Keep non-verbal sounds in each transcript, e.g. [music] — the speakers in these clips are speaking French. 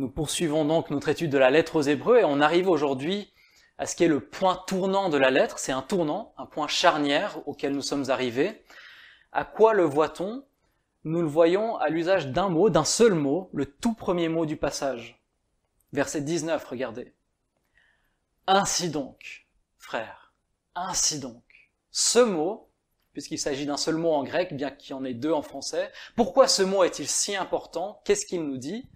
Nous poursuivons donc notre étude de la lettre aux Hébreux et on arrive aujourd'hui à ce qui est le point tournant de la lettre. C'est un tournant, un point charnière auquel nous sommes arrivés. À quoi le voit-on Nous le voyons à l'usage d'un mot, d'un seul mot, le tout premier mot du passage. Verset 19, regardez. Ainsi donc, frère, ainsi donc. Ce mot, puisqu'il s'agit d'un seul mot en grec, bien qu'il y en ait deux en français, pourquoi ce mot est-il si important Qu'est-ce qu'il nous dit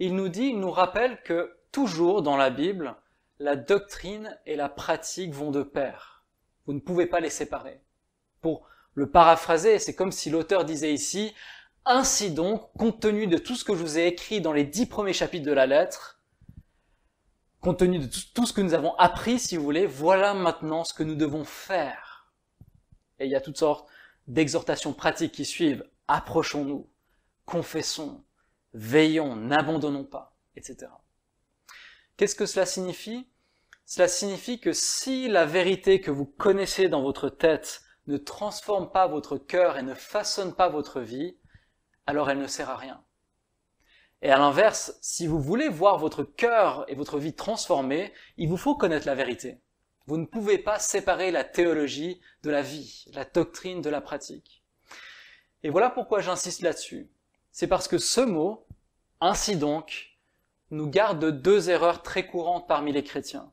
il nous dit, il nous rappelle que toujours dans la Bible, la doctrine et la pratique vont de pair. Vous ne pouvez pas les séparer. Pour le paraphraser, c'est comme si l'auteur disait ici, ainsi donc, compte tenu de tout ce que je vous ai écrit dans les dix premiers chapitres de la lettre, compte tenu de tout ce que nous avons appris, si vous voulez, voilà maintenant ce que nous devons faire. Et il y a toutes sortes d'exhortations pratiques qui suivent. Approchons-nous, confessons, veillons, n'abandonnons pas, etc. Qu'est-ce que cela signifie Cela signifie que si la vérité que vous connaissez dans votre tête ne transforme pas votre cœur et ne façonne pas votre vie, alors elle ne sert à rien. Et à l'inverse, si vous voulez voir votre cœur et votre vie transformés, il vous faut connaître la vérité. Vous ne pouvez pas séparer la théologie de la vie, la doctrine de la pratique. Et voilà pourquoi j'insiste là-dessus. C'est parce que ce mot, ainsi donc, nous garde deux erreurs très courantes parmi les chrétiens.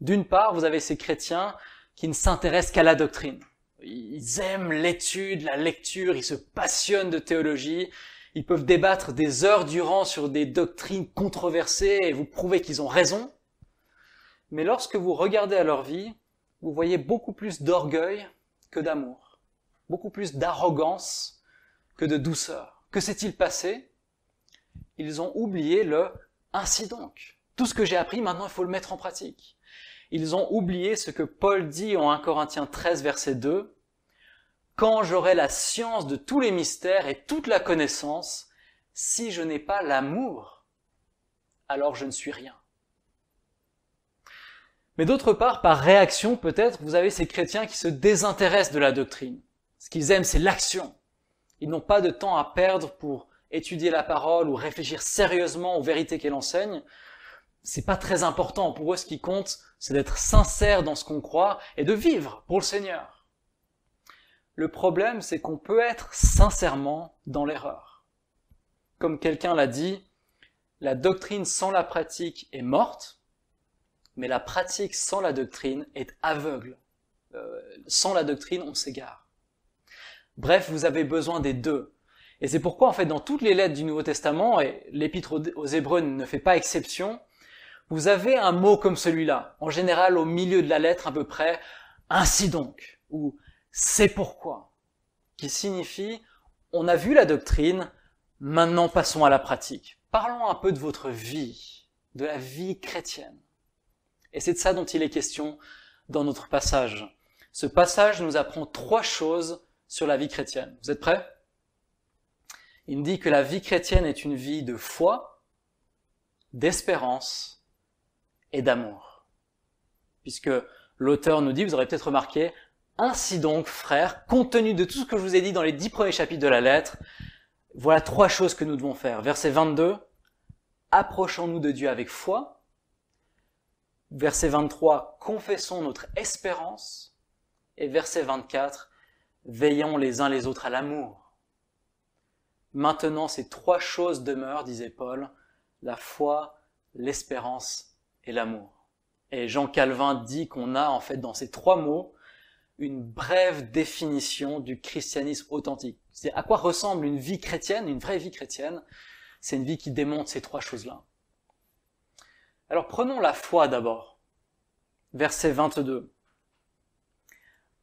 D'une part, vous avez ces chrétiens qui ne s'intéressent qu'à la doctrine. Ils aiment l'étude, la lecture, ils se passionnent de théologie, ils peuvent débattre des heures durant sur des doctrines controversées et vous prouver qu'ils ont raison. Mais lorsque vous regardez à leur vie, vous voyez beaucoup plus d'orgueil que d'amour, beaucoup plus d'arrogance que de douceur. Que s'est-il passé ils ont oublié le ainsi donc. Tout ce que j'ai appris, maintenant, il faut le mettre en pratique. Ils ont oublié ce que Paul dit en 1 Corinthiens 13, verset 2. Quand j'aurai la science de tous les mystères et toute la connaissance, si je n'ai pas l'amour, alors je ne suis rien. Mais d'autre part, par réaction peut-être, vous avez ces chrétiens qui se désintéressent de la doctrine. Ce qu'ils aiment, c'est l'action. Ils n'ont pas de temps à perdre pour étudier la parole ou réfléchir sérieusement aux vérités qu'elle enseigne, c'est pas très important. Pour eux, ce qui compte, c'est d'être sincère dans ce qu'on croit et de vivre pour le Seigneur. Le problème, c'est qu'on peut être sincèrement dans l'erreur. Comme quelqu'un l'a dit, la doctrine sans la pratique est morte, mais la pratique sans la doctrine est aveugle. Euh, sans la doctrine, on s'égare. Bref, vous avez besoin des deux. Et c'est pourquoi, en fait, dans toutes les lettres du Nouveau Testament, et l'épître aux Hébreux ne fait pas exception, vous avez un mot comme celui-là, en général au milieu de la lettre à peu près, ainsi donc, ou c'est pourquoi, qui signifie on a vu la doctrine, maintenant passons à la pratique. Parlons un peu de votre vie, de la vie chrétienne. Et c'est de ça dont il est question dans notre passage. Ce passage nous apprend trois choses sur la vie chrétienne. Vous êtes prêts il me dit que la vie chrétienne est une vie de foi, d'espérance et d'amour. Puisque l'auteur nous dit, vous aurez peut-être remarqué, ainsi donc, frères, compte tenu de tout ce que je vous ai dit dans les dix premiers chapitres de la lettre, voilà trois choses que nous devons faire. Verset 22, approchons-nous de Dieu avec foi. Verset 23, confessons notre espérance. Et verset 24, veillons les uns les autres à l'amour Maintenant, ces trois choses demeurent, disait Paul, la foi, l'espérance et l'amour. Et Jean Calvin dit qu'on a en fait dans ces trois mots une brève définition du christianisme authentique. C'est à quoi ressemble une vie chrétienne, une vraie vie chrétienne C'est une vie qui démonte ces trois choses-là. Alors prenons la foi d'abord. Verset 22.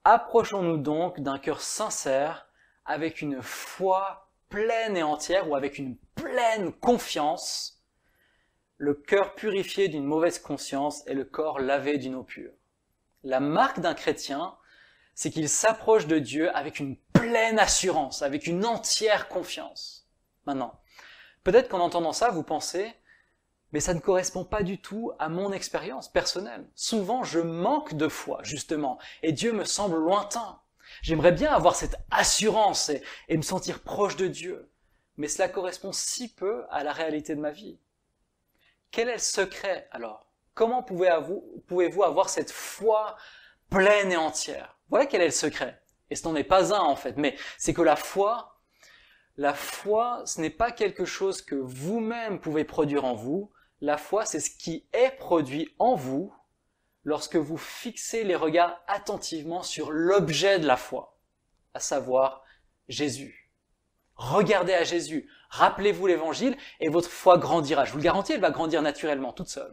Approchons-nous donc d'un cœur sincère avec une foi pleine et entière ou avec une pleine confiance, le cœur purifié d'une mauvaise conscience et le corps lavé d'une eau pure. La marque d'un chrétien, c'est qu'il s'approche de Dieu avec une pleine assurance, avec une entière confiance. Maintenant, peut-être qu'en entendant ça, vous pensez, mais ça ne correspond pas du tout à mon expérience personnelle. Souvent, je manque de foi, justement, et Dieu me semble lointain. J'aimerais bien avoir cette assurance et, me sentir proche de Dieu, mais cela correspond si peu à la réalité de ma vie. Quel est le secret alors Comment pouvez-vous avoir cette foi pleine et entière Voilà quel est le secret. Et ce n'en est pas un en fait, mais c'est que la foi, la foi, ce n'est pas quelque chose que vous-même pouvez produire en vous. La foi, c'est ce qui est produit en vous lorsque vous fixez les regards attentivement sur l'objet de la foi, à savoir Jésus. Regardez à Jésus, rappelez-vous l'évangile et votre foi grandira. Je vous le garantis, elle va grandir naturellement, toute seule.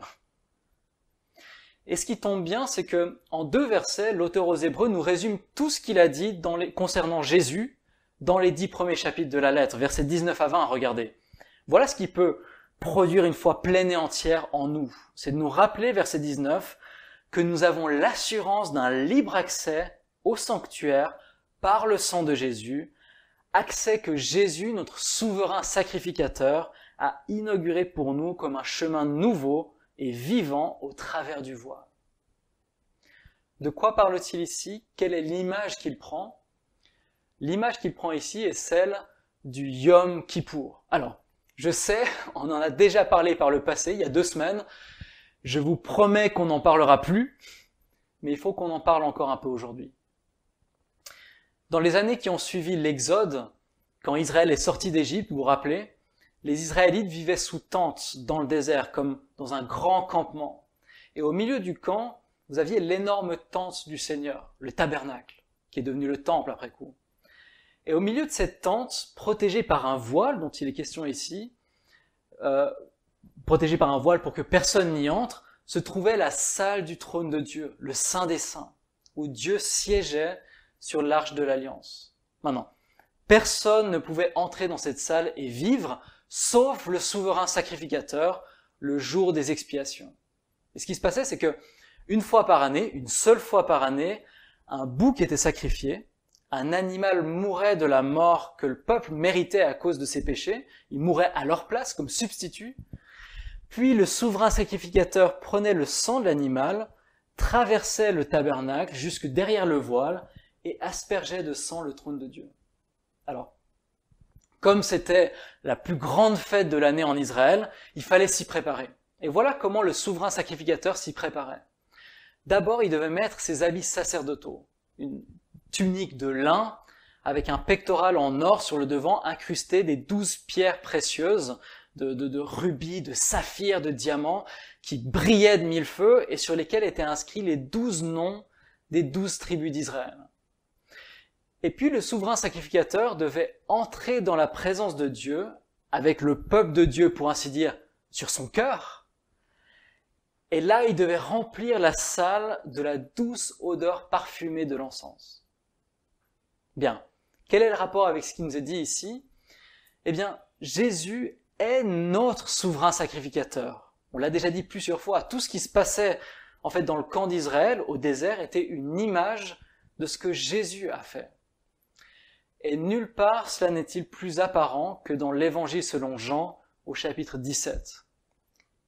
Et ce qui tombe bien, c'est que, en deux versets, l'auteur aux Hébreux nous résume tout ce qu'il a dit concernant Jésus dans les dix premiers chapitres de la lettre, versets 19 à 20, regardez. Voilà ce qui peut produire une foi pleine et entière en nous. C'est de nous rappeler, verset 19, que nous avons l'assurance d'un libre accès au sanctuaire par le sang de Jésus, accès que Jésus, notre souverain sacrificateur, a inauguré pour nous comme un chemin nouveau et vivant au travers du voile. De quoi parle-t-il ici Quelle est l'image qu'il prend L'image qu'il prend ici est celle du Yom Kippour. Alors, je sais, on en a déjà parlé par le passé, il y a deux semaines, je vous promets qu'on n'en parlera plus, mais il faut qu'on en parle encore un peu aujourd'hui. Dans les années qui ont suivi l'Exode, quand Israël est sorti d'Égypte, vous vous rappelez, les Israélites vivaient sous tente dans le désert, comme dans un grand campement. Et au milieu du camp, vous aviez l'énorme tente du Seigneur, le tabernacle, qui est devenu le temple après coup. Et au milieu de cette tente, protégée par un voile dont il est question ici, euh, protégé par un voile pour que personne n'y entre, se trouvait la salle du trône de Dieu, le Saint des Saints, où Dieu siégeait sur l'arche de l'Alliance. Maintenant, personne ne pouvait entrer dans cette salle et vivre, sauf le souverain sacrificateur, le jour des expiations. Et ce qui se passait, c'est que, une fois par année, une seule fois par année, un bouc était sacrifié, un animal mourait de la mort que le peuple méritait à cause de ses péchés, il mourait à leur place comme substitut, puis le souverain sacrificateur prenait le sang de l'animal, traversait le tabernacle jusque derrière le voile et aspergeait de sang le trône de Dieu. Alors, comme c'était la plus grande fête de l'année en Israël, il fallait s'y préparer. Et voilà comment le souverain sacrificateur s'y préparait. D'abord, il devait mettre ses habits sacerdotaux, une tunique de lin avec un pectoral en or sur le devant incrusté des douze pierres précieuses de, rubis, de saphirs, de diamants, qui brillaient de mille feux et sur lesquels étaient inscrits les douze noms des douze tribus d'Israël. Et puis le souverain sacrificateur devait entrer dans la présence de Dieu avec le peuple de Dieu, pour ainsi dire, sur son cœur. Et là, il devait remplir la salle de la douce odeur parfumée de l'encens. Bien, quel est le rapport avec ce qui nous est dit ici Eh bien, Jésus est notre souverain sacrificateur. On l'a déjà dit plusieurs fois, tout ce qui se passait en fait dans le camp d'Israël, au désert, était une image de ce que Jésus a fait. Et nulle part cela n'est-il plus apparent que dans l'évangile selon Jean au chapitre 17.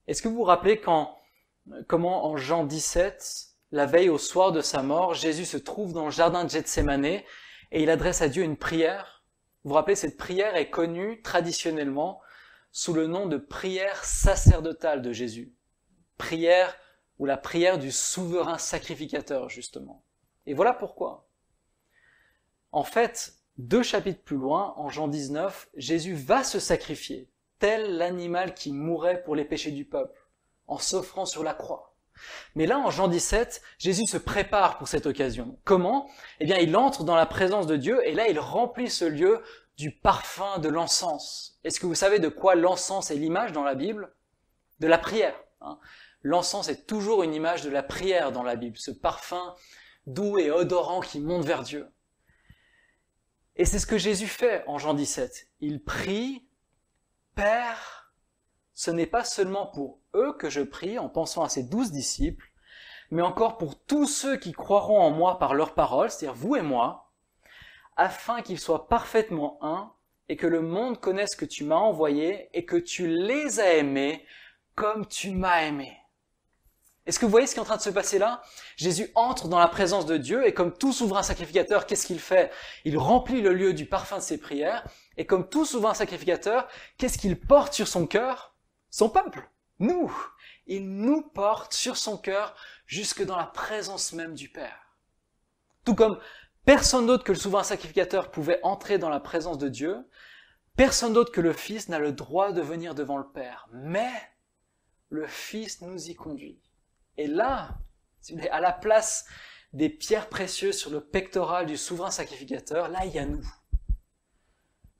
Est-ce que vous vous rappelez quand, comment en Jean 17, la veille au soir de sa mort, Jésus se trouve dans le jardin de Gethsemane et il adresse à Dieu une prière? Vous vous rappelez, cette prière est connue traditionnellement sous le nom de prière sacerdotale de Jésus. Prière ou la prière du souverain sacrificateur, justement. Et voilà pourquoi. En fait, deux chapitres plus loin, en Jean 19, Jésus va se sacrifier, tel l'animal qui mourait pour les péchés du peuple, en s'offrant sur la croix. Mais là, en Jean 17, Jésus se prépare pour cette occasion. Comment Eh bien, il entre dans la présence de Dieu et là, il remplit ce lieu du parfum de l'encens. Est-ce que vous savez de quoi l'encens est l'image dans la Bible De la prière. Hein. l'encens est toujours une image de la prière dans la Bible, ce parfum doux et odorant qui monte vers Dieu. Et c'est ce que Jésus fait en Jean 17. Il prie, Père, ce n'est pas seulement pour eux que je prie en pensant à ses douze disciples, mais encore pour tous ceux qui croiront en moi par leur parole, c'est-à-dire vous et moi, afin qu'ils soient parfaitement un, et que le monde connaisse que tu m'as envoyé, et que tu les as aimés comme tu m'as aimé. Est-ce que vous voyez ce qui est en train de se passer là Jésus entre dans la présence de Dieu et comme tout souverain sacrificateur, qu'est-ce qu'il fait Il remplit le lieu du parfum de ses prières et comme tout souverain sacrificateur, qu'est-ce qu'il porte sur son cœur Son peuple, nous. Il nous porte sur son cœur jusque dans la présence même du Père. Tout comme Personne d'autre que le souverain sacrificateur pouvait entrer dans la présence de Dieu. Personne d'autre que le Fils n'a le droit de venir devant le Père. Mais le Fils nous y conduit. Et là, à la place des pierres précieuses sur le pectoral du souverain sacrificateur, là, il y a nous.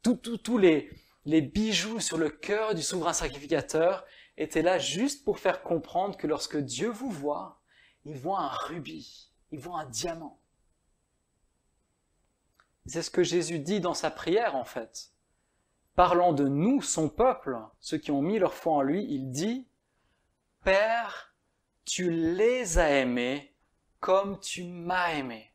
Tous les, les bijoux sur le cœur du souverain sacrificateur étaient là juste pour faire comprendre que lorsque Dieu vous voit, il voit un rubis, il voit un diamant. C'est ce que Jésus dit dans sa prière, en fait. Parlant de nous, son peuple, ceux qui ont mis leur foi en lui, il dit, Père, tu les as aimés comme tu m'as aimé.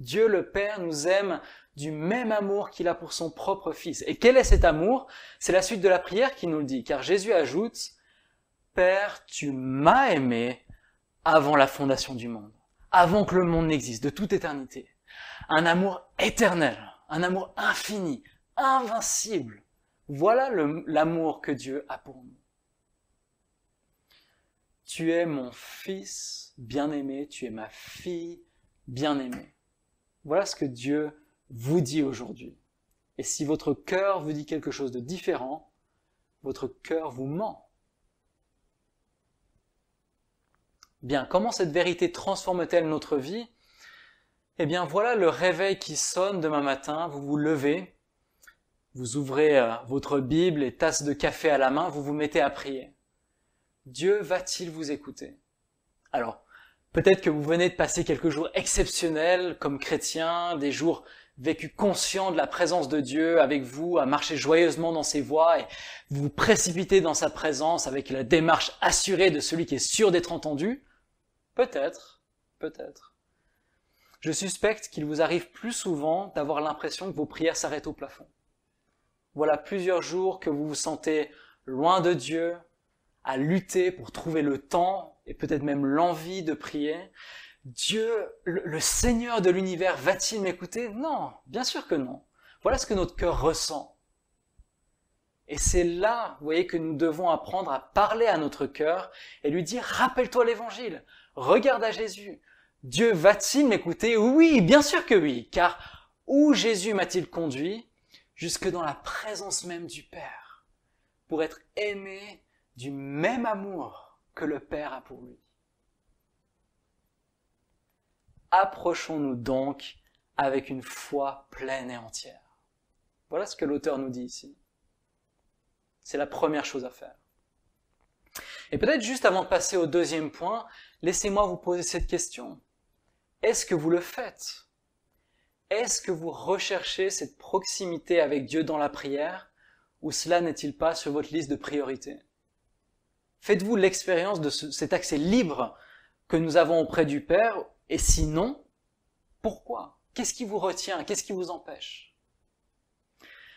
Dieu le Père nous aime du même amour qu'il a pour son propre Fils. Et quel est cet amour C'est la suite de la prière qui nous le dit, car Jésus ajoute, Père, tu m'as aimé avant la fondation du monde, avant que le monde n'existe, de toute éternité un amour éternel, un amour infini, invincible. Voilà l'amour que Dieu a pour nous. Tu es mon fils bien-aimé, tu es ma fille bien-aimée. Voilà ce que Dieu vous dit aujourd'hui. Et si votre cœur vous dit quelque chose de différent, votre cœur vous ment. Bien, comment cette vérité transforme-t-elle notre vie eh bien voilà le réveil qui sonne demain matin, vous vous levez, vous ouvrez euh, votre Bible et tasse de café à la main, vous vous mettez à prier. Dieu va-t-il vous écouter Alors, peut-être que vous venez de passer quelques jours exceptionnels comme chrétien, des jours vécus conscients de la présence de Dieu avec vous, à marcher joyeusement dans ses voies et vous précipiter dans sa présence avec la démarche assurée de celui qui est sûr d'être entendu. Peut-être, peut-être. Je suspecte qu'il vous arrive plus souvent d'avoir l'impression que vos prières s'arrêtent au plafond. Voilà plusieurs jours que vous vous sentez loin de Dieu, à lutter pour trouver le temps et peut-être même l'envie de prier. Dieu, le, Seigneur de l'univers, va-t-il m'écouter Non, bien sûr que non. Voilà ce que notre cœur ressent. Et c'est là, vous voyez, que nous devons apprendre à parler à notre cœur et lui dire, rappelle-toi l'évangile, regarde à Jésus, Dieu va-t-il m'écouter Oui, bien sûr que oui, car où Jésus m'a-t-il conduit Jusque dans la présence même du Père, pour être aimé du même amour que le Père a pour lui. Approchons-nous donc avec une foi pleine et entière. Voilà ce que l'auteur nous dit ici. C'est la première chose à faire. Et peut-être juste avant de passer au deuxième point, laissez-moi vous poser cette question. Est-ce que vous le faites Est-ce que vous recherchez cette proximité avec Dieu dans la prière ou cela n'est-il pas sur votre liste de priorités Faites-vous l'expérience de cet accès libre que nous avons auprès du Père et sinon, pourquoi Qu'est-ce qui vous retient Qu'est-ce qui vous empêche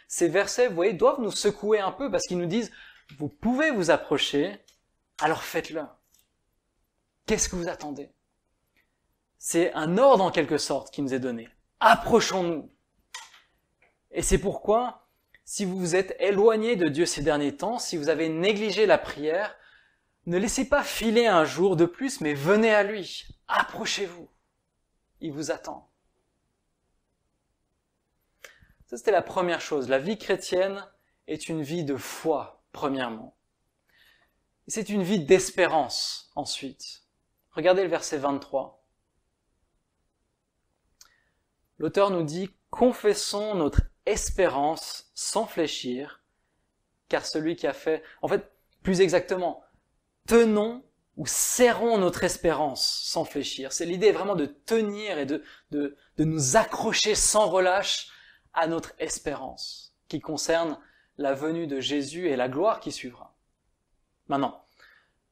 Ces versets, vous voyez, doivent nous secouer un peu parce qu'ils nous disent, vous pouvez vous approcher, alors faites-le. Qu'est-ce que vous attendez c'est un ordre en quelque sorte qui nous est donné. Approchons-nous. Et c'est pourquoi, si vous vous êtes éloigné de Dieu ces derniers temps, si vous avez négligé la prière, ne laissez pas filer un jour de plus, mais venez à lui. Approchez-vous. Il vous attend. Ça, c'était la première chose. La vie chrétienne est une vie de foi, premièrement. C'est une vie d'espérance, ensuite. Regardez le verset 23. L'auteur nous dit confessons notre espérance sans fléchir, car celui qui a fait, en fait, plus exactement, tenons ou serrons notre espérance sans fléchir. C'est l'idée vraiment de tenir et de, de, de nous accrocher sans relâche à notre espérance, qui concerne la venue de Jésus et la gloire qui suivra. Maintenant,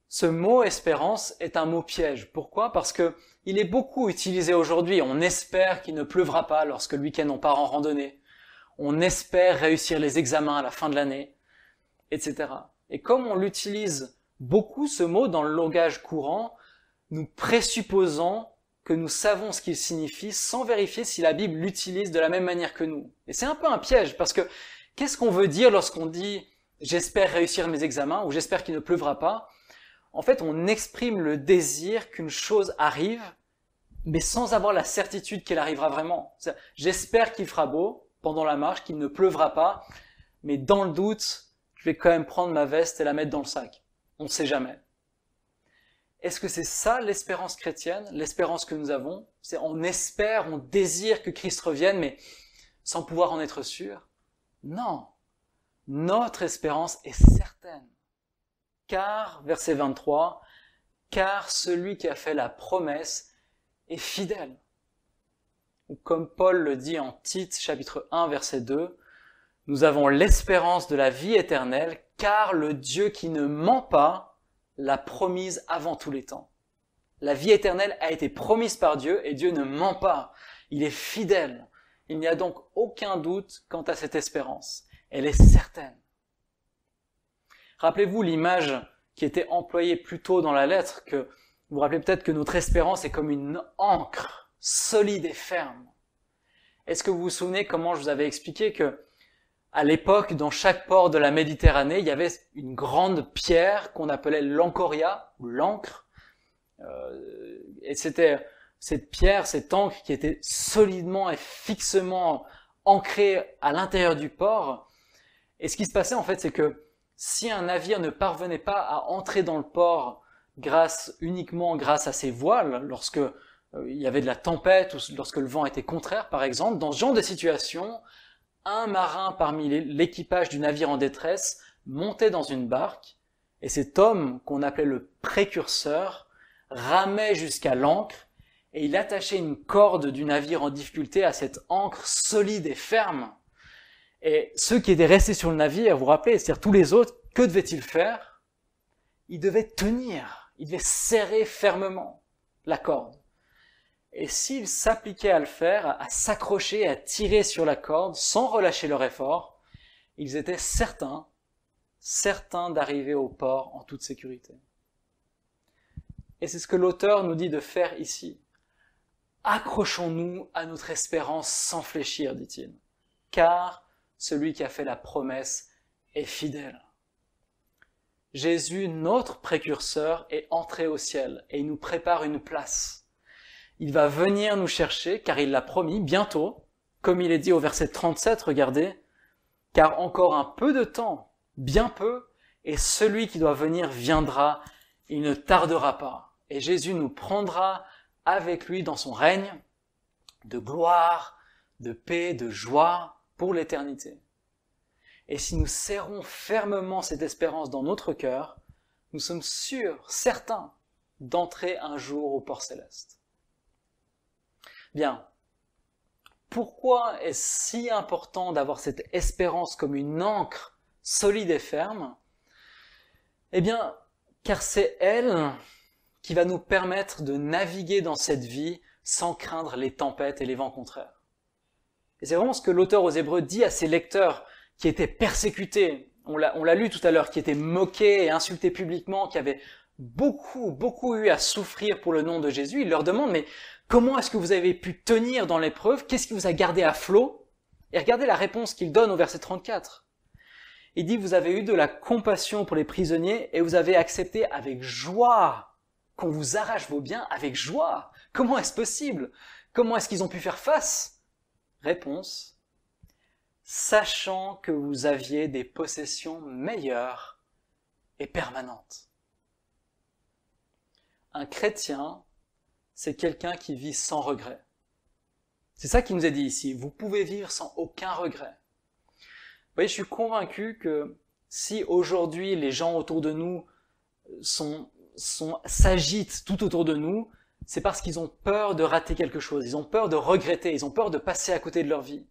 ce mot espérance est un mot piège. Pourquoi Parce que il est beaucoup utilisé aujourd'hui. On espère qu'il ne pleuvra pas lorsque le week-end on part en randonnée. On espère réussir les examens à la fin de l'année, etc. Et comme on l'utilise beaucoup ce mot dans le langage courant, nous présupposons que nous savons ce qu'il signifie sans vérifier si la Bible l'utilise de la même manière que nous. Et c'est un peu un piège parce que qu'est-ce qu'on veut dire lorsqu'on dit j'espère réussir mes examens ou j'espère qu'il ne pleuvra pas en fait, on exprime le désir qu'une chose arrive, mais sans avoir la certitude qu'elle arrivera vraiment. J'espère qu'il fera beau pendant la marche, qu'il ne pleuvra pas, mais dans le doute, je vais quand même prendre ma veste et la mettre dans le sac. On ne sait jamais. Est-ce que c'est ça l'espérance chrétienne, l'espérance que nous avons C'est on espère, on désire que Christ revienne, mais sans pouvoir en être sûr Non. Notre espérance est certaine car, verset 23, car celui qui a fait la promesse est fidèle. comme Paul le dit en Tite chapitre 1 verset 2, nous avons l'espérance de la vie éternelle, car le Dieu qui ne ment pas l'a promise avant tous les temps. La vie éternelle a été promise par Dieu et Dieu ne ment pas. Il est fidèle. Il n'y a donc aucun doute quant à cette espérance. Elle est certaine. Rappelez-vous l'image qui était employée plus tôt dans la lettre, que vous vous rappelez peut-être que notre espérance est comme une encre solide et ferme. Est-ce que vous vous souvenez comment je vous avais expliqué que à l'époque, dans chaque port de la Méditerranée, il y avait une grande pierre qu'on appelait l'ancoria ou l'ancre, euh, et c'était cette pierre, cette encre qui était solidement et fixement ancrée à l'intérieur du port. Et ce qui se passait en fait, c'est que si un navire ne parvenait pas à entrer dans le port grâce uniquement grâce à ses voiles, lorsque euh, il y avait de la tempête ou lorsque le vent était contraire, par exemple, dans ce genre de situation, un marin parmi l'équipage du navire en détresse montait dans une barque et cet homme qu'on appelait le précurseur ramait jusqu'à l'ancre et il attachait une corde du navire en difficulté à cette ancre solide et ferme et ceux qui étaient restés sur le navire, vous vous rappelez, c'est-à-dire tous les autres, que devaient-ils faire Ils devaient tenir, ils devaient serrer fermement la corde. Et s'ils s'appliquaient à le faire, à s'accrocher, à tirer sur la corde sans relâcher leur effort, ils étaient certains, certains d'arriver au port en toute sécurité. Et c'est ce que l'auteur nous dit de faire ici. Accrochons-nous à notre espérance sans fléchir, dit-il, car celui qui a fait la promesse est fidèle. Jésus, notre précurseur, est entré au ciel et il nous prépare une place. Il va venir nous chercher car il l'a promis bientôt, comme il est dit au verset 37, regardez, car encore un peu de temps, bien peu, et celui qui doit venir viendra, il ne tardera pas. Et Jésus nous prendra avec lui dans son règne de gloire, de paix, de joie, l'éternité. Et si nous serrons fermement cette espérance dans notre cœur, nous sommes sûrs, certains, d'entrer un jour au port céleste. Bien, pourquoi est-ce si important d'avoir cette espérance comme une encre solide et ferme Eh bien, car c'est elle qui va nous permettre de naviguer dans cette vie sans craindre les tempêtes et les vents contraires c'est vraiment ce que l'auteur aux Hébreux dit à ses lecteurs qui étaient persécutés, on l'a lu tout à l'heure, qui étaient moqués et insultés publiquement, qui avaient beaucoup, beaucoup eu à souffrir pour le nom de Jésus. Il leur demande, mais comment est-ce que vous avez pu tenir dans l'épreuve Qu'est-ce qui vous a gardé à flot Et regardez la réponse qu'il donne au verset 34. Il dit, vous avez eu de la compassion pour les prisonniers et vous avez accepté avec joie qu'on vous arrache vos biens avec joie. Comment est-ce possible Comment est-ce qu'ils ont pu faire face Réponse. Sachant que vous aviez des possessions meilleures et permanentes. Un chrétien, c'est quelqu'un qui vit sans regret. C'est ça qu'il nous a dit ici. Vous pouvez vivre sans aucun regret. Vous voyez, je suis convaincu que si aujourd'hui les gens autour de nous s'agitent tout autour de nous, c'est parce qu'ils ont peur de rater quelque chose, ils ont peur de regretter, ils ont peur de passer à côté de leur vie.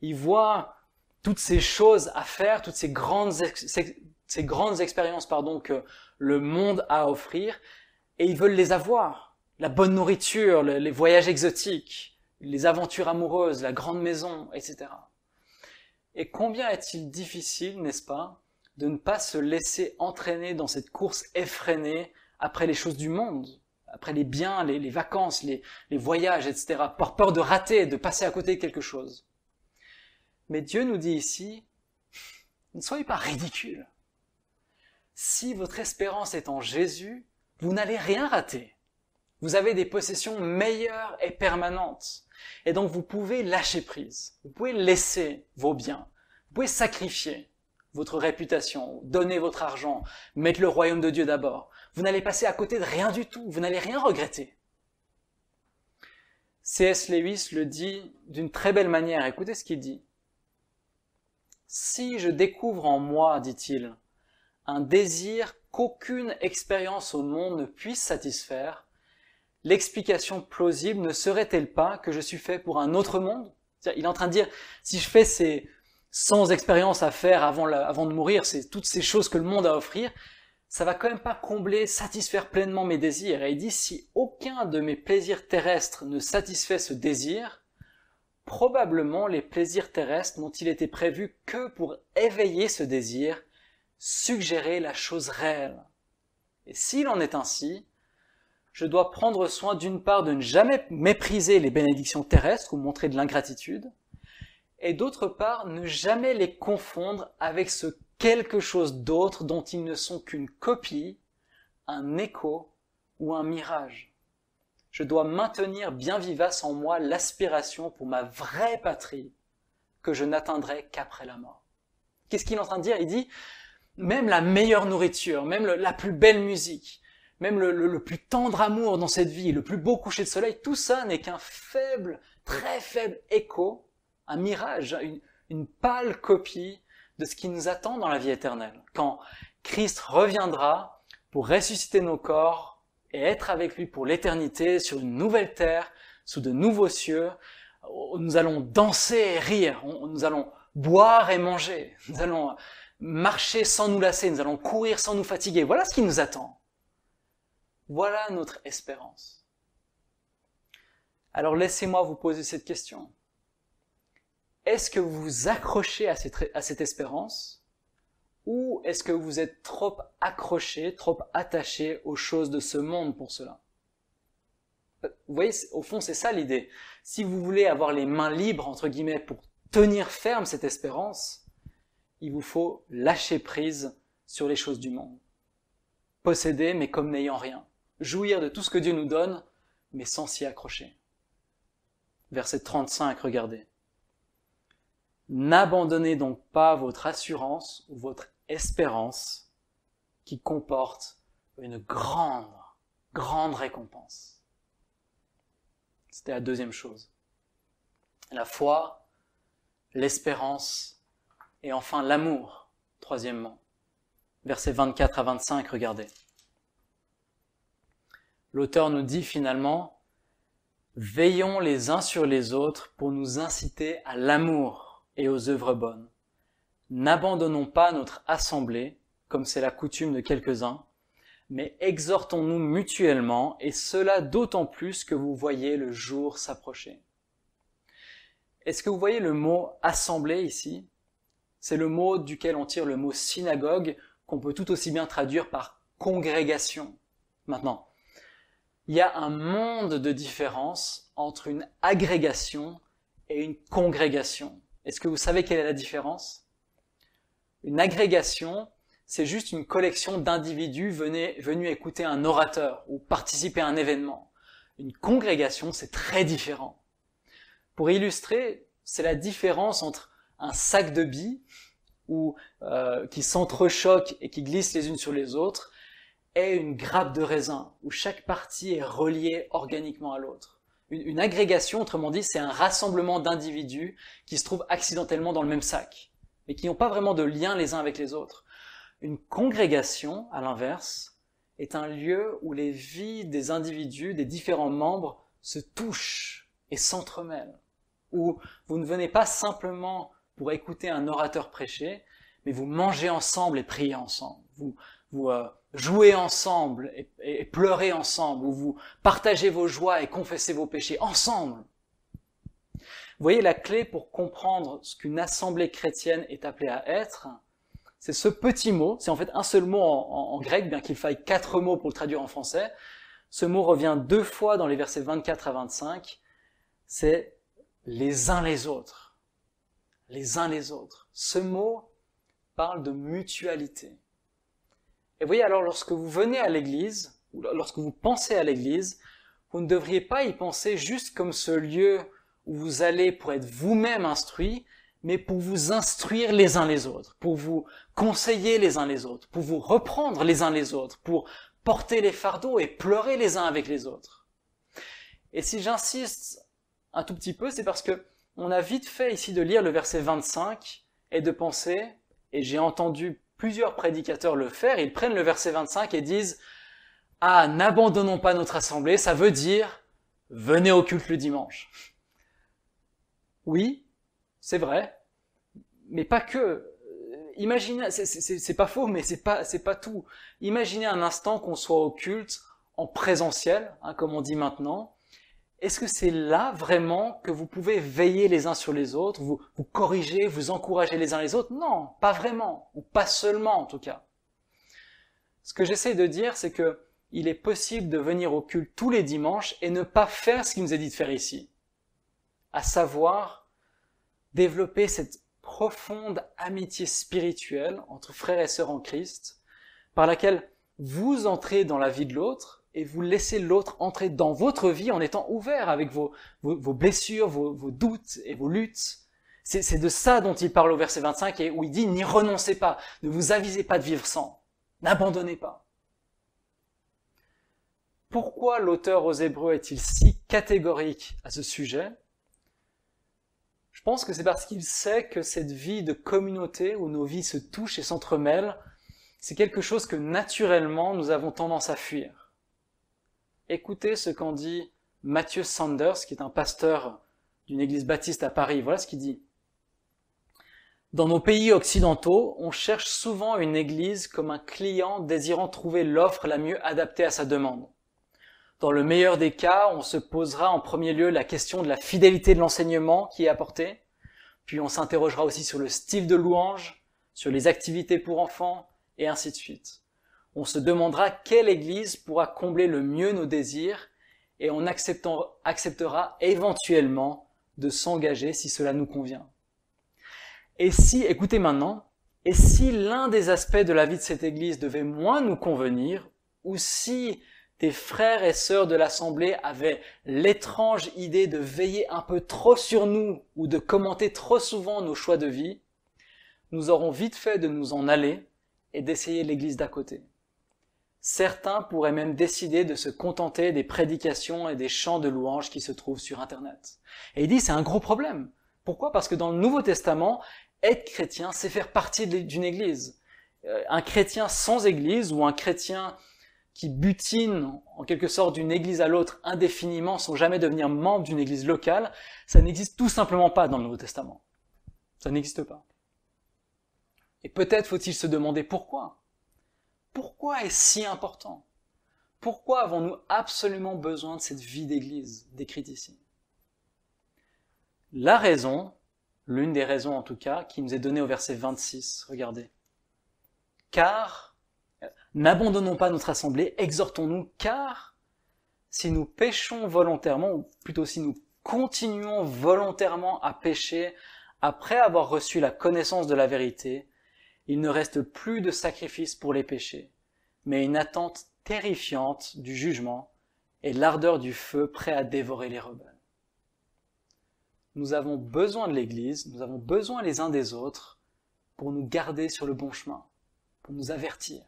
Ils voient toutes ces choses à faire, toutes ces grandes, ces grandes expériences pardon, que le monde a à offrir, et ils veulent les avoir. La bonne nourriture, les voyages exotiques, les aventures amoureuses, la grande maison, etc. Et combien est-il difficile, n'est-ce pas, de ne pas se laisser entraîner dans cette course effrénée après les choses du monde après les biens, les, vacances, les, voyages, etc., par peur de rater, de passer à côté de quelque chose. Mais Dieu nous dit ici, [laughs] ne soyez pas ridicule. Si votre espérance est en Jésus, vous n'allez rien rater. Vous avez des possessions meilleures et permanentes. Et donc vous pouvez lâcher prise. Vous pouvez laisser vos biens. Vous pouvez sacrifier votre réputation, donner votre argent, mettre le royaume de Dieu d'abord, vous n'allez passer à côté de rien du tout, vous n'allez rien regretter. C.S. Lewis le dit d'une très belle manière, écoutez ce qu'il dit. Si je découvre en moi, dit-il, un désir qu'aucune expérience au monde ne puisse satisfaire, l'explication plausible ne serait-elle pas que je suis fait pour un autre monde Il est en train de dire, si je fais ces, sans expérience à faire avant, de mourir, c'est toutes ces choses que le monde a à offrir, ça va quand même pas combler, satisfaire pleinement mes désirs. Et il dit, si aucun de mes plaisirs terrestres ne satisfait ce désir, probablement les plaisirs terrestres n'ont-ils été prévus que pour éveiller ce désir, suggérer la chose réelle. Et s'il en est ainsi, je dois prendre soin d'une part de ne jamais mépriser les bénédictions terrestres ou montrer de l'ingratitude, et d'autre part ne jamais les confondre avec ce quelque chose d'autre dont ils ne sont qu'une copie, un écho ou un mirage. Je dois maintenir bien vivace en moi l'aspiration pour ma vraie patrie que je n'atteindrai qu'après la mort. Qu'est-ce qu'il est en train de dire Il dit même la meilleure nourriture, même la plus belle musique, même le, plus tendre amour dans cette vie, le plus beau coucher de soleil, tout ça n'est qu'un faible, très faible écho un mirage, une, pâle copie de ce qui nous attend dans la vie éternelle. Quand Christ reviendra pour ressusciter nos corps et être avec lui pour l'éternité sur une nouvelle terre, sous de nouveaux cieux, oh, nous allons danser et rire, nous allons boire et manger, nous allons marcher sans nous lasser, nous allons courir sans nous fatiguer. Voilà ce qui nous attend. Voilà notre espérance. Alors laissez-moi vous poser cette question est-ce que vous vous accrochez à cette, à cette espérance ou est-ce que vous êtes trop accroché, trop attaché aux choses de ce monde pour cela euh, Vous voyez, au fond, c'est ça l'idée. Si vous voulez avoir les mains libres, entre guillemets, pour tenir ferme cette espérance, il vous faut lâcher prise sur les choses du monde. Posséder, mais comme n'ayant rien. Jouir de tout ce que Dieu nous donne, mais sans s'y accrocher. Verset 35, regardez. N'abandonnez donc pas votre assurance ou votre espérance qui comporte une grande, grande récompense. C'était la deuxième chose. La foi, l'espérance et enfin l'amour, troisièmement. Versets 24 à 25, regardez. L'auteur nous dit finalement, veillons les uns sur les autres pour nous inciter à l'amour et aux œuvres bonnes. N'abandonnons pas notre assemblée, comme c'est la coutume de quelques-uns, mais exhortons-nous mutuellement, et cela d'autant plus que vous voyez le jour s'approcher. Est-ce que vous voyez le mot assemblée ici C'est le mot duquel on tire le mot synagogue, qu'on peut tout aussi bien traduire par congrégation. Maintenant, il y a un monde de différence entre une agrégation et une congrégation. Est-ce que vous savez quelle est la différence Une agrégation, c'est juste une collection d'individus venus écouter un orateur ou participer à un événement. Une congrégation, c'est très différent. Pour illustrer, c'est la différence entre un sac de billes ou euh, qui s'entrechoquent et qui glissent les unes sur les autres et une grappe de raisin où chaque partie est reliée organiquement à l'autre une, agrégation, autrement dit, c'est un rassemblement d'individus qui se trouvent accidentellement dans le même sac, mais qui n'ont pas vraiment de lien les uns avec les autres. Une congrégation, à l'inverse, est un lieu où les vies des individus, des différents membres, se touchent et s'entremêlent, où vous ne venez pas simplement pour écouter un orateur prêcher, mais vous mangez ensemble et priez ensemble. Vous, vous, euh, jouez ensemble et, pleurer ensemble, ou vous partagez vos joies et confessez vos péchés ensemble. Vous voyez, la clé pour comprendre ce qu'une assemblée chrétienne est appelée à être, c'est ce petit mot, c'est en fait un seul mot en grec, bien qu'il faille quatre mots pour le traduire en français. Ce mot revient deux fois dans les versets 24 à 25, c'est les uns les autres. Les uns les autres. Ce mot parle de mutualité. Et vous voyez, alors lorsque vous venez à l'Église, ou lorsque vous pensez à l'Église, vous ne devriez pas y penser juste comme ce lieu où vous allez pour être vous-même instruit, mais pour vous instruire les uns les autres, pour vous conseiller les uns les autres, pour vous reprendre les uns les autres, pour porter les fardeaux et pleurer les uns avec les autres. Et si j'insiste un tout petit peu, c'est parce que on a vite fait ici de lire le verset 25 et de penser, et j'ai entendu plusieurs prédicateurs le faire, ils prennent le verset 25 et disent Ah, n'abandonnons pas notre assemblée, ça veut dire venez au culte le dimanche. Oui, c'est vrai, mais pas que. Euh, Imaginez, c'est pas faux, mais c'est pas, pas tout. Imaginez un instant qu'on soit au culte en présentiel, hein, comme on dit maintenant, est-ce que c'est là vraiment que vous pouvez veiller les uns sur les autres, vous, corriger, vous encourager les uns les autres Non, pas vraiment, ou pas seulement en tout cas. Ce que j'essaie de dire, c'est que il est possible de venir au culte tous les dimanches et ne pas faire ce qu'il nous est dit de faire ici, à savoir développer cette profonde amitié spirituelle entre frères et sœurs en Christ, par laquelle vous entrez dans la vie de l'autre et vous laissez l'autre entrer dans votre vie en étant ouvert avec vos, blessures, vos, doutes et vos luttes. C'est de ça dont il parle au verset 25 et où il dit n'y renoncez pas, ne vous avisez pas de vivre sans, n'abandonnez pas. Pourquoi l'auteur aux Hébreux est-il si catégorique à ce sujet Je pense que c'est parce qu'il sait que cette vie de communauté où nos vies se touchent et s'entremêlent, c'est quelque chose que naturellement nous avons tendance à fuir. Écoutez ce qu'en dit Mathieu Sanders, qui est un pasteur d'une église baptiste à Paris. Voilà ce qu'il dit. Dans nos pays occidentaux, on cherche souvent une église comme un client désirant trouver l'offre la mieux adaptée à sa demande. Dans le meilleur des cas, on se posera en premier lieu la question de la fidélité de l'enseignement qui est apporté, puis on s'interrogera aussi sur le style de louange, sur les activités pour enfants, et ainsi de suite on se demandera quelle Église pourra combler le mieux nos désirs et on acceptera éventuellement de s'engager si cela nous convient. Et si, écoutez maintenant, et si l'un des aspects de la vie de cette Église devait moins nous convenir, ou si des frères et sœurs de l'Assemblée avaient l'étrange idée de veiller un peu trop sur nous ou de commenter trop souvent nos choix de vie, nous aurons vite fait de nous en aller et d'essayer l'Église d'à côté. Certains pourraient même décider de se contenter des prédications et des chants de louanges qui se trouvent sur Internet. Et il dit c'est un gros problème. Pourquoi Parce que dans le Nouveau Testament, être chrétien, c'est faire partie d'une église. Euh, un chrétien sans église ou un chrétien qui butine en quelque sorte d'une église à l'autre indéfiniment sans jamais devenir membre d'une église locale, ça n'existe tout simplement pas dans le Nouveau Testament. Ça n'existe pas. Et peut-être faut-il se demander pourquoi pourquoi est ce si important Pourquoi avons-nous absolument besoin de cette vie d'église décrite ici La raison, l'une des raisons en tout cas, qui nous est donnée au verset 26, regardez. Car, n'abandonnons pas notre assemblée, exhortons-nous, car si nous péchons volontairement, ou plutôt si nous continuons volontairement à pécher après avoir reçu la connaissance de la vérité, il ne reste plus de sacrifice pour les péchés, mais une attente terrifiante du jugement et l'ardeur du feu prêt à dévorer les rebelles. Nous avons besoin de l'Église, nous avons besoin les uns des autres pour nous garder sur le bon chemin, pour nous avertir.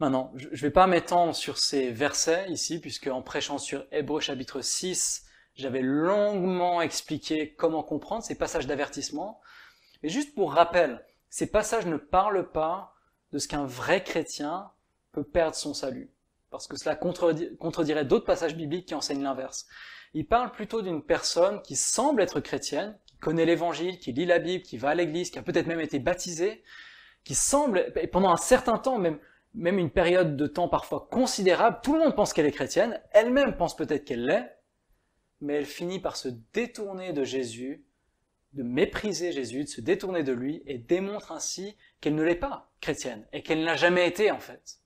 Maintenant, je ne vais pas m'étendre sur ces versets ici, puisque en prêchant sur Hébreu chapitre 6, j'avais longuement expliqué comment comprendre ces passages d'avertissement. Mais juste pour rappel, ces passages ne parlent pas de ce qu'un vrai chrétien peut perdre son salut, parce que cela contredirait d'autres passages bibliques qui enseignent l'inverse. Il parle plutôt d'une personne qui semble être chrétienne, qui connaît l'évangile, qui lit la Bible, qui va à l'église, qui a peut-être même été baptisée, qui semble, et pendant un certain temps, même, même une période de temps parfois considérable, tout le monde pense qu'elle est chrétienne, elle-même pense peut-être qu'elle l'est, mais elle finit par se détourner de Jésus de mépriser Jésus, de se détourner de lui, et démontre ainsi qu'elle ne l'est pas chrétienne, et qu'elle n'a jamais été en fait.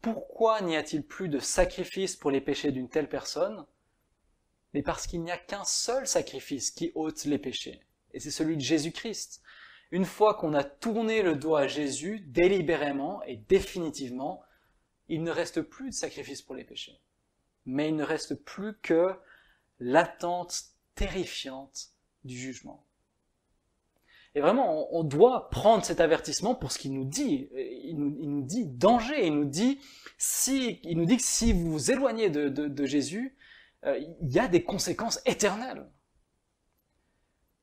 Pourquoi n'y a-t-il plus de sacrifice pour les péchés d'une telle personne Mais parce qu'il n'y a qu'un seul sacrifice qui ôte les péchés, et c'est celui de Jésus-Christ. Une fois qu'on a tourné le doigt à Jésus délibérément et définitivement, il ne reste plus de sacrifice pour les péchés. Mais il ne reste plus que l'attente terrifiante du jugement. Et vraiment, on, doit prendre cet avertissement pour ce qu'il nous dit. Il nous, dit danger. Il nous dit si, nous dit que si vous vous éloignez de, Jésus, euh, il y a des conséquences éternelles.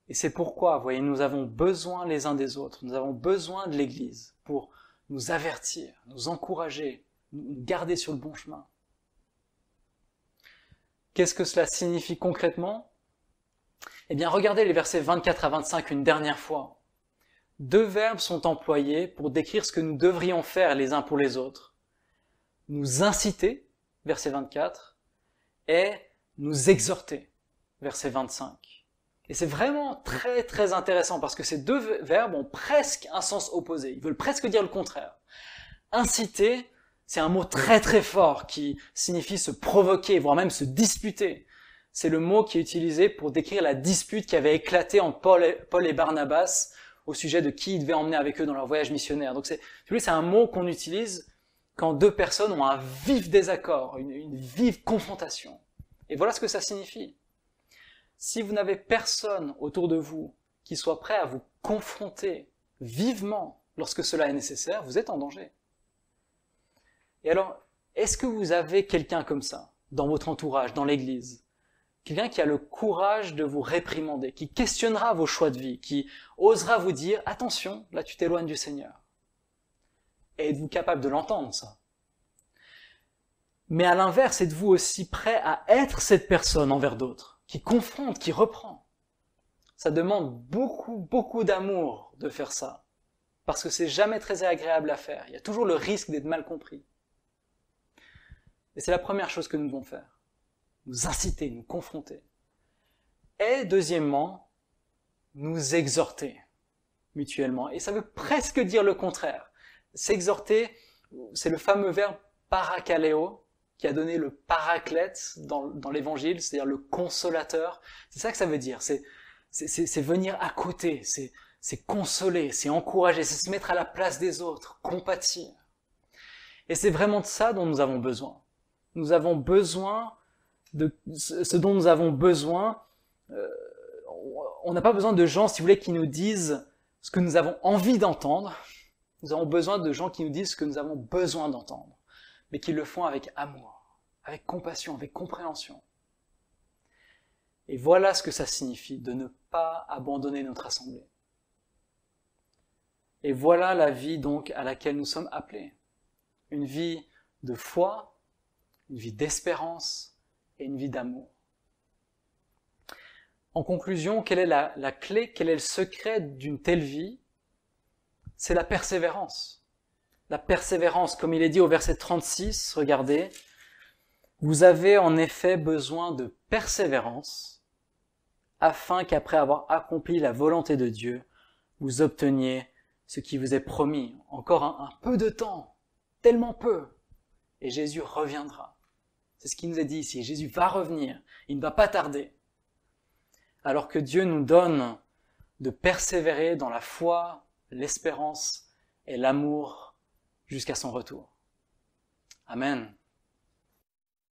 Et c'est pourquoi, voyez, nous avons besoin les uns des autres. Nous avons besoin de l'Église pour nous avertir, nous encourager, nous garder sur le bon chemin. Qu'est-ce que cela signifie concrètement eh bien, regardez les versets 24 à 25 une dernière fois. Deux verbes sont employés pour décrire ce que nous devrions faire les uns pour les autres. Nous inciter, verset 24, et nous exhorter, verset 25. Et c'est vraiment très très intéressant parce que ces deux verbes ont presque un sens opposé. Ils veulent presque dire le contraire. Inciter, c'est un mot très très fort qui signifie se provoquer, voire même se disputer c'est le mot qui est utilisé pour décrire la dispute qui avait éclaté entre Paul et, Barnabas au sujet de qui ils devaient emmener avec eux dans leur voyage missionnaire. Donc c'est, c'est un mot qu'on utilise quand deux personnes ont un vif désaccord, une vive confrontation. Et voilà ce que ça signifie. Si vous n'avez personne autour de vous qui soit prêt à vous confronter vivement lorsque cela est nécessaire, vous êtes en danger. Et alors, est-ce que vous avez quelqu'un comme ça dans votre entourage, dans l'Église quelqu'un qui a le courage de vous réprimander, qui questionnera vos choix de vie, qui osera vous dire attention, là tu t'éloignes du Seigneur. Et êtes-vous capable de l'entendre ça Mais à l'inverse, êtes-vous aussi prêt à être cette personne envers d'autres, qui confronte, qui reprend Ça demande beaucoup, beaucoup d'amour de faire ça, parce que c'est jamais très agréable à faire. Il y a toujours le risque d'être mal compris. Et c'est la première chose que nous devons faire nous inciter, nous confronter. Et deuxièmement, nous exhorter mutuellement. Et ça veut presque dire le contraire. S'exhorter, c'est le fameux verbe paracaléo qui a donné le paraclète dans, l'évangile, c'est-à-dire le consolateur. C'est ça que ça veut dire. C'est, venir à côté, c'est consoler, c'est encourager, c'est se mettre à la place des autres, compatir. Et c'est vraiment de ça dont nous avons besoin. Nous avons besoin de ce dont nous avons besoin. Euh, on n'a pas besoin de gens, si vous voulez, qui nous disent ce que nous avons envie d'entendre. Nous avons besoin de gens qui nous disent ce que nous avons besoin d'entendre, mais qui le font avec amour, avec compassion, avec compréhension. Et voilà ce que ça signifie de ne pas abandonner notre assemblée. Et voilà la vie donc à laquelle nous sommes appelés. Une vie de foi, une vie d'espérance, et une vie d'amour. En conclusion, quelle est la, clé, quel est le secret d'une telle vie C'est la persévérance. La persévérance, comme il est dit au verset 36, regardez, vous avez en effet besoin de persévérance afin qu'après avoir accompli la volonté de Dieu, vous obteniez ce qui vous est promis. Encore un peu de temps, tellement peu, et Jésus reviendra. C'est ce qu'il nous a dit ici. Jésus va revenir. Il ne va pas tarder. Alors que Dieu nous donne de persévérer dans la foi, l'espérance et l'amour jusqu'à son retour. Amen.